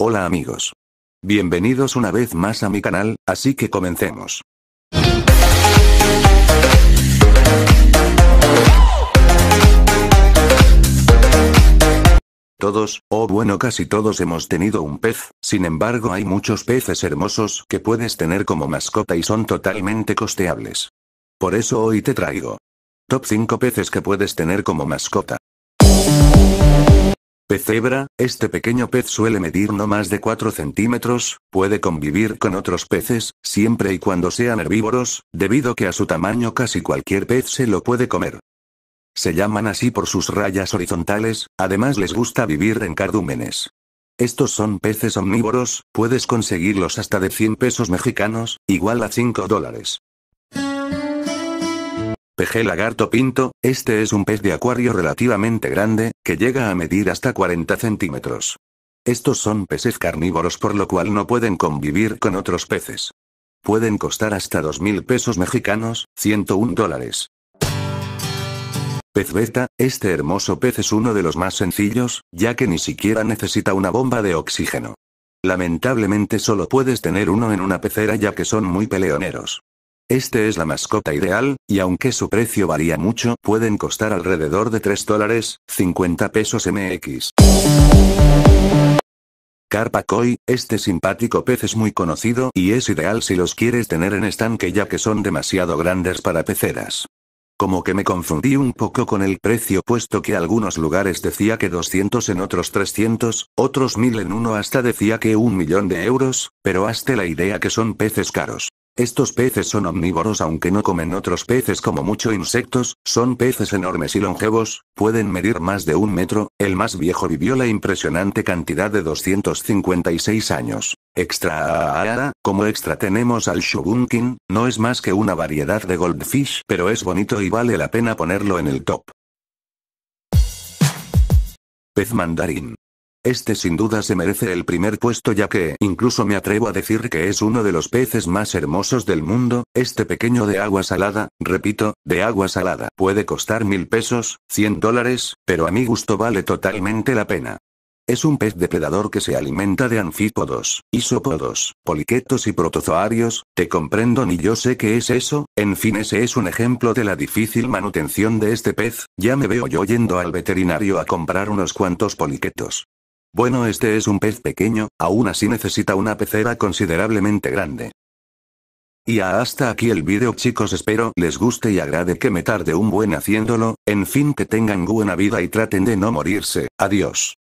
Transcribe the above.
Hola amigos. Bienvenidos una vez más a mi canal, así que comencemos. Todos, o oh bueno casi todos hemos tenido un pez, sin embargo hay muchos peces hermosos que puedes tener como mascota y son totalmente costeables. Por eso hoy te traigo. Top 5 peces que puedes tener como mascota. Pez cebra, este pequeño pez suele medir no más de 4 centímetros, puede convivir con otros peces, siempre y cuando sean herbívoros, debido que a su tamaño casi cualquier pez se lo puede comer. Se llaman así por sus rayas horizontales, además les gusta vivir en cardúmenes. Estos son peces omnívoros, puedes conseguirlos hasta de 100 pesos mexicanos, igual a 5 dólares. PG Lagarto Pinto, este es un pez de acuario relativamente grande, que llega a medir hasta 40 centímetros. Estos son peces carnívoros por lo cual no pueden convivir con otros peces. Pueden costar hasta 2.000 pesos mexicanos, 101 dólares. Pez beta, este hermoso pez es uno de los más sencillos, ya que ni siquiera necesita una bomba de oxígeno. Lamentablemente solo puedes tener uno en una pecera ya que son muy peleoneros. Este es la mascota ideal, y aunque su precio varía mucho, pueden costar alrededor de 3 dólares, 50 pesos MX. Carpa koi, este simpático pez es muy conocido y es ideal si los quieres tener en estanque ya que son demasiado grandes para peceras. Como que me confundí un poco con el precio puesto que algunos lugares decía que 200 en otros 300, otros 1000 en uno hasta decía que un millón de euros, pero hazte la idea que son peces caros. Estos peces son omnívoros aunque no comen otros peces como mucho insectos, son peces enormes y longevos, pueden medir más de un metro, el más viejo vivió la impresionante cantidad de 256 años. Extra, como extra tenemos al Shubunkin, no es más que una variedad de goldfish pero es bonito y vale la pena ponerlo en el top. Pez mandarín. Este sin duda se merece el primer puesto ya que, incluso me atrevo a decir que es uno de los peces más hermosos del mundo, este pequeño de agua salada, repito, de agua salada. Puede costar mil pesos, cien dólares, pero a mi gusto vale totalmente la pena. Es un pez depredador que se alimenta de anfípodos, isópodos, poliquetos y protozoarios, te comprendo ni yo sé qué es eso, en fin ese es un ejemplo de la difícil manutención de este pez, ya me veo yo yendo al veterinario a comprar unos cuantos poliquetos. Bueno, este es un pez pequeño, aún así necesita una pecera considerablemente grande. Y hasta aquí el vídeo chicos espero les guste y agrade que me tarde un buen haciéndolo, en fin que tengan buena vida y traten de no morirse, adiós.